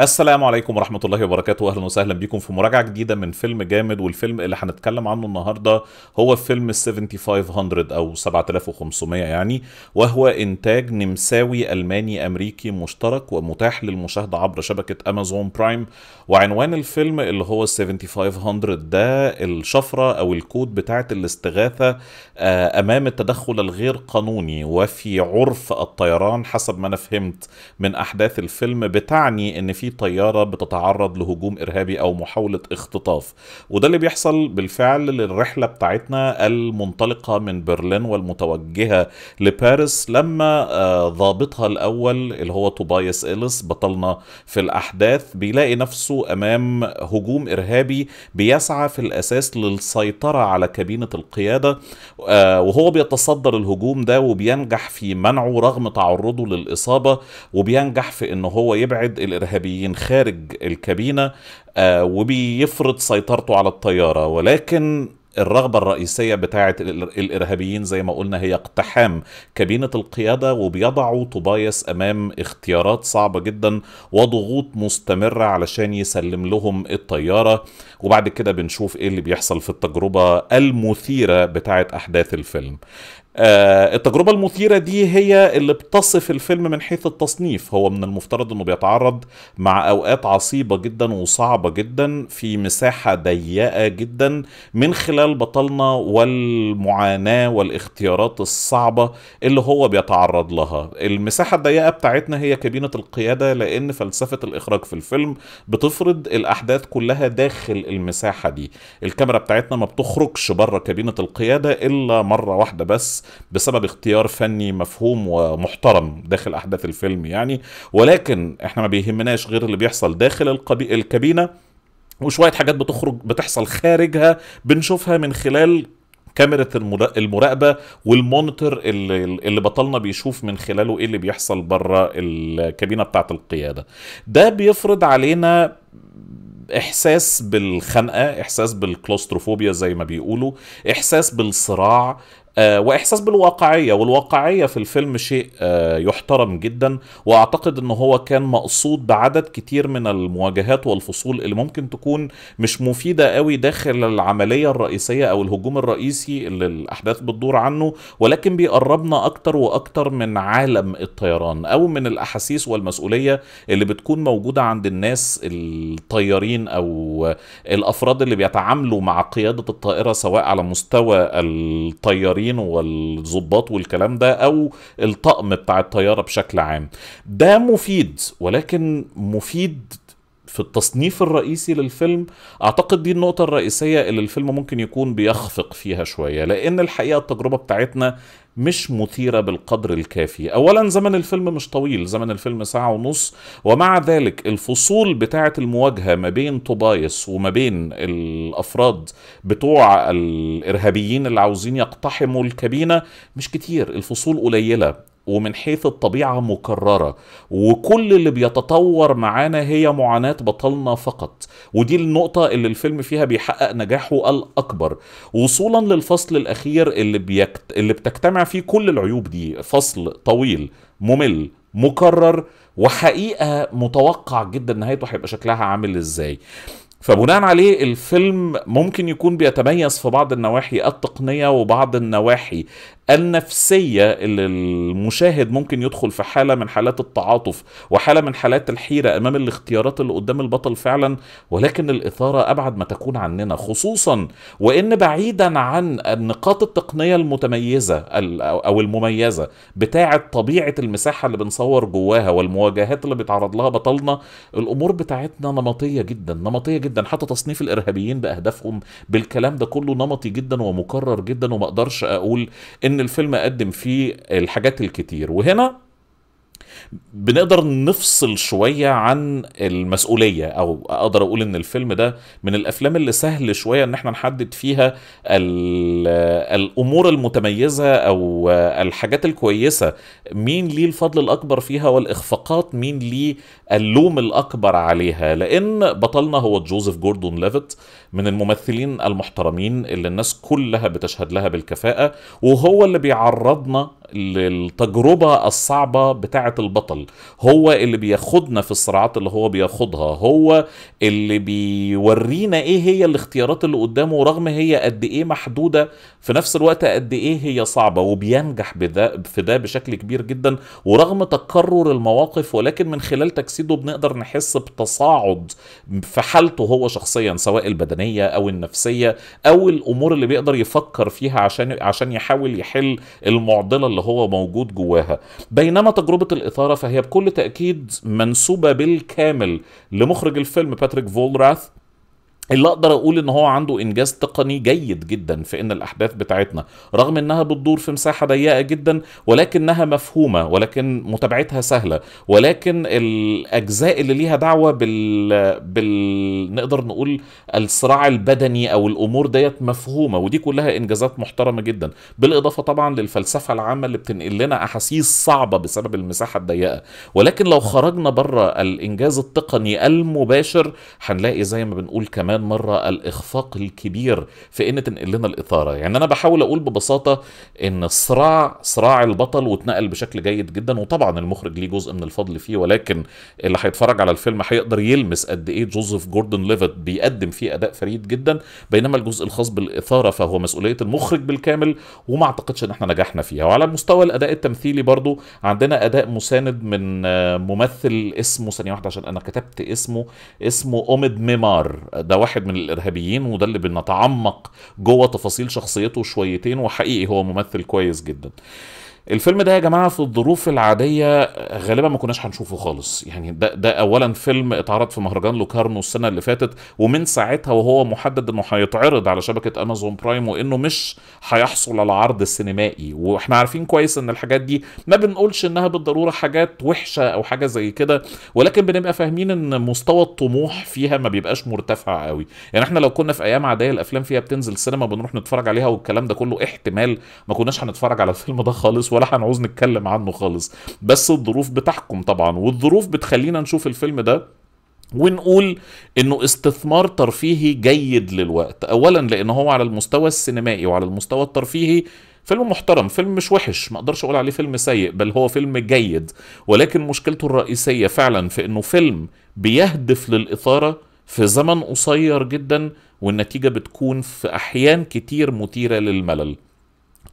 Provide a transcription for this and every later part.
السلام عليكم ورحمة الله وبركاته أهلا وسهلا بكم في مراجعة جديدة من فيلم جامد والفيلم اللي هنتكلم عنه النهاردة هو فيلم 7500 أو 7500 يعني وهو إنتاج نمساوي ألماني أمريكي مشترك ومتاح للمشاهدة عبر شبكة أمازون برايم وعنوان الفيلم اللي هو 7500 ده الشفرة أو الكود بتاعة الاستغاثة آه، أمام التدخل الغير قانوني وفي عرف الطيران حسب ما أنا فهمت من أحداث الفيلم بتعني إن في طيارة بتتعرض لهجوم إرهابي أو محاولة اختطاف وده اللي بيحصل بالفعل للرحلة بتاعتنا المنطلقة من برلين والمتوجهة لباريس لما آه، ضابطها الأول اللي هو توبايس إليس بطلنا في الأحداث بيلاقي نفسه أمام هجوم إرهابي بيسعى في الأساس للسيطرة على كابينة القيادة آه، وهو بيتصدر الهجوم ده وبينجح في منعه رغم تعرضه للإصابة وبينجح في إن هو يبعد الإرهابيين الروسيين خارج الكابينة آه، وبيفرض سيطرته على الطيارة ولكن الرغبة الرئيسية بتاعة الإرهابيين زي ما قلنا هي اقتحام كابينة القيادة وبيضعوا طوبايس أمام اختيارات صعبة جدا وضغوط مستمرة علشان يسلم لهم الطيارة وبعد كده بنشوف إيه اللي بيحصل في التجربة المثيرة بتاعة أحداث الفيلم آه، التجربة المثيرة دي هي اللي بتصف الفيلم من حيث التصنيف هو من المفترض انه بيتعرض مع اوقات عصيبة جدا وصعبة جدا في مساحة ضيقة جدا من خلال بطلنا والمعاناة والاختيارات الصعبة اللي هو بيتعرض لها المساحة الضيقة بتاعتنا هي كابينة القيادة لان فلسفة الاخراج في الفيلم بتفرض الاحداث كلها داخل المساحة دي الكاميرا بتاعتنا ما بتخرجش بره كابينة القيادة الا مرة واحدة بس بسبب اختيار فني مفهوم ومحترم داخل احداث الفيلم يعني ولكن احنا ما بيهمناش غير اللي بيحصل داخل القبي... الكابينه وشويه حاجات بتخرج بتحصل خارجها بنشوفها من خلال كاميرا المراقبه والمونيتور اللي, اللي بطلنا بيشوف من خلاله ايه اللي بيحصل بره الكابينه بتاعه القياده ده بيفرض علينا احساس بالخنقه احساس بالكلوستروفوبيا زي ما بيقولوا احساس بالصراع آه، واحساس بالواقعيه والواقعيه في الفيلم شيء آه، يحترم جدا واعتقد ان هو كان مقصود بعدد كتير من المواجهات والفصول اللي ممكن تكون مش مفيده قوي داخل العمليه الرئيسيه او الهجوم الرئيسي اللي الاحداث بتدور عنه ولكن بيقربنا اكتر واكتر من عالم الطيران او من الاحاسيس والمسؤوليه اللي بتكون موجوده عند الناس الطيارين او الافراد اللي بيتعاملوا مع قياده الطائره سواء على مستوى الطيارين المسؤولين والظباط والكلام ده او الطقم بتاع الطياره بشكل عام ده مفيد ولكن مفيد في التصنيف الرئيسي للفيلم اعتقد دي النقطه الرئيسيه اللي الفيلم ممكن يكون بيخفق فيها شويه لان الحقيقه التجربه بتاعتنا مش مثيرة بالقدر الكافي أولا زمن الفيلم مش طويل زمن الفيلم ساعة ونص ومع ذلك الفصول بتاعة المواجهة ما بين توبايس وما بين الأفراد بتوع الإرهابيين اللي عاوزين يقتحموا الكابينة مش كتير الفصول قليلة ومن حيث الطبيعة مكررة وكل اللي بيتطور معانا هي معاناة بطلنا فقط ودي النقطة اللي الفيلم فيها بيحقق نجاحه الأكبر وصولا للفصل الأخير اللي, بيكت... اللي بتجتمع فيه كل العيوب دي فصل طويل ممل مكرر وحقيقة متوقع جدا نهايته هيبقى شكلها عامل ازاي فبناء عليه الفيلم ممكن يكون بيتميز في بعض النواحي التقنية وبعض النواحي النفسية اللي المشاهد ممكن يدخل في حالة من حالات التعاطف وحالة من حالات الحيرة أمام الاختيارات اللي قدام البطل فعلا ولكن الإثارة أبعد ما تكون عننا خصوصا وإن بعيدا عن النقاط التقنية المتميزة أو المميزة بتاعة طبيعة المساحة اللي بنصور جواها والمواجهات اللي بيتعرض لها بطلنا الأمور بتاعتنا نمطية جدا نمطية جدا حتى تصنيف الإرهابيين بأهدافهم بالكلام ده كله نمطي جدا ومكرر جدا وما أقدرش أقول إن ان الفيلم قدم فيه الحاجات الكتير وهنا بنقدر نفصل شويه عن المسؤوليه او اقدر اقول ان الفيلم ده من الافلام اللي سهل شويه ان احنا نحدد فيها الامور المتميزه او الحاجات الكويسه مين ليه الفضل الاكبر فيها والاخفاقات مين ليه اللوم الاكبر عليها لان بطلنا هو جوزيف جوردون ليفت من الممثلين المحترمين اللي الناس كلها بتشهد لها بالكفاءه وهو اللي بيعرضنا للتجربة الصعبة بتاعة البطل هو اللي بياخدنا في الصراعات اللي هو بياخدها هو اللي بيورينا ايه هي الاختيارات اللي قدامه رغم هي قد ايه محدودة في نفس الوقت قد ايه هي صعبة وبينجح في ده بشكل كبير جدا ورغم تكرر المواقف ولكن من خلال تجسيده بنقدر نحس بتصاعد في حالته هو شخصيا سواء البدنية او النفسية او الامور اللي بيقدر يفكر فيها عشان عشان يحاول يحل المعضلة اللي اللي هو موجود جواها بينما تجربة الإثارة فهي بكل تأكيد منسوبة بالكامل لمخرج الفيلم باتريك فولراث اللي اقدر اقول ان هو عنده انجاز تقني جيد جدا في ان الاحداث بتاعتنا رغم انها بتدور في مساحه ضيقه جدا ولكنها مفهومه ولكن متابعتها سهله ولكن الاجزاء اللي ليها دعوه بال, بال... نقدر نقول الصراع البدني او الامور ديت مفهومه ودي كلها انجازات محترمه جدا بالاضافه طبعا للفلسفه العامه اللي بتنقل لنا احاسيس صعبه بسبب المساحه الضيقه ولكن لو خرجنا بره الانجاز التقني المباشر هنلاقي زي ما بنقول كمان كمان مرة الإخفاق الكبير في إن تنقل لنا الإثارة يعني أنا بحاول أقول ببساطة إن الصراع صراع البطل واتنقل بشكل جيد جدا وطبعا المخرج ليه جزء من الفضل فيه ولكن اللي هيتفرج على الفيلم هيقدر يلمس قد إيه جوزيف جوردن ليفت بيقدم فيه أداء فريد جدا بينما الجزء الخاص بالإثارة فهو مسؤولية المخرج بالكامل وما أعتقدش إن إحنا نجحنا فيها وعلى مستوى الأداء التمثيلي برضو عندنا أداء مساند من ممثل اسمه ثانية واحدة عشان أنا كتبت اسمه اسمه أوميد ميمار ده واحد واحد من الارهابيين وده اللي بنتعمق جوه تفاصيل شخصيته شويتين وحقيقي هو ممثل كويس جدا الفيلم ده يا جماعه في الظروف العاديه غالبا ما كناش هنشوفه خالص يعني ده ده اولا فيلم اتعرض في مهرجان لوكارنو السنه اللي فاتت ومن ساعتها وهو محدد انه هيتعرض على شبكه امازون برايم وانه مش هيحصل على عرض سينمائي واحنا عارفين كويس ان الحاجات دي ما بنقولش انها بالضروره حاجات وحشه او حاجه زي كده ولكن بنبقى فاهمين ان مستوى الطموح فيها ما بيبقاش مرتفع قوي يعني احنا لو كنا في ايام عاديه الافلام فيها بتنزل سينما بنروح نتفرج عليها والكلام ده كله احتمال ما كناش هنتفرج على الفيلم ده خالص ولا هنعوز نتكلم عنه خالص بس الظروف بتحكم طبعا والظروف بتخلينا نشوف الفيلم ده ونقول انه استثمار ترفيهي جيد للوقت اولا لان هو على المستوى السينمائي وعلى المستوى الترفيهي فيلم محترم فيلم مش وحش ما اقدرش اقول عليه فيلم سيء بل هو فيلم جيد ولكن مشكلته الرئيسيه فعلا في انه فيلم بيهدف للاثاره في زمن قصير جدا والنتيجه بتكون في احيان كتير مثيره للملل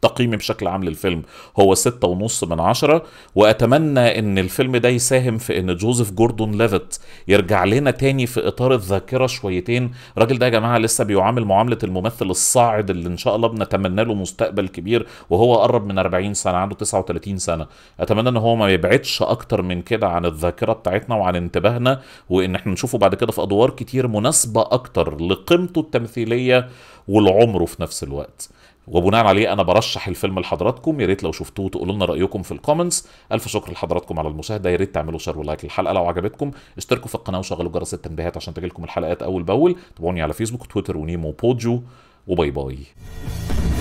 تقييمي بشكل عام للفيلم هو ستة ونص من عشرة وأتمنى أن الفيلم ده يساهم في أن جوزيف جوردون ليفت يرجع لنا تاني في إطار الذاكرة شويتين الراجل ده يا جماعة لسه بيعامل معاملة الممثل الصاعد اللي إن شاء الله بنتمنى له مستقبل كبير وهو قرب من 40 سنة عنده 39 سنة أتمنى أن هو ما يبعدش أكتر من كده عن الذاكرة بتاعتنا وعن انتباهنا وإن احنا نشوفه بعد كده في أدوار كتير مناسبة أكتر لقيمته التمثيلية ولعمره في نفس الوقت وبناء عليه انا برشح الفيلم لحضراتكم يا ريت لو شفتوه تقولوا لنا رايكم في الكومنتس الف شكر لحضراتكم على المشاهده يا ريت تعملوا شير ولايك للحلقه لو عجبتكم اشتركوا في القناه وشغلوا جرس التنبيهات عشان تجيلكم الحلقات اول باول تابعوني على فيسبوك وتويتر ونيمو بوجو وباي باي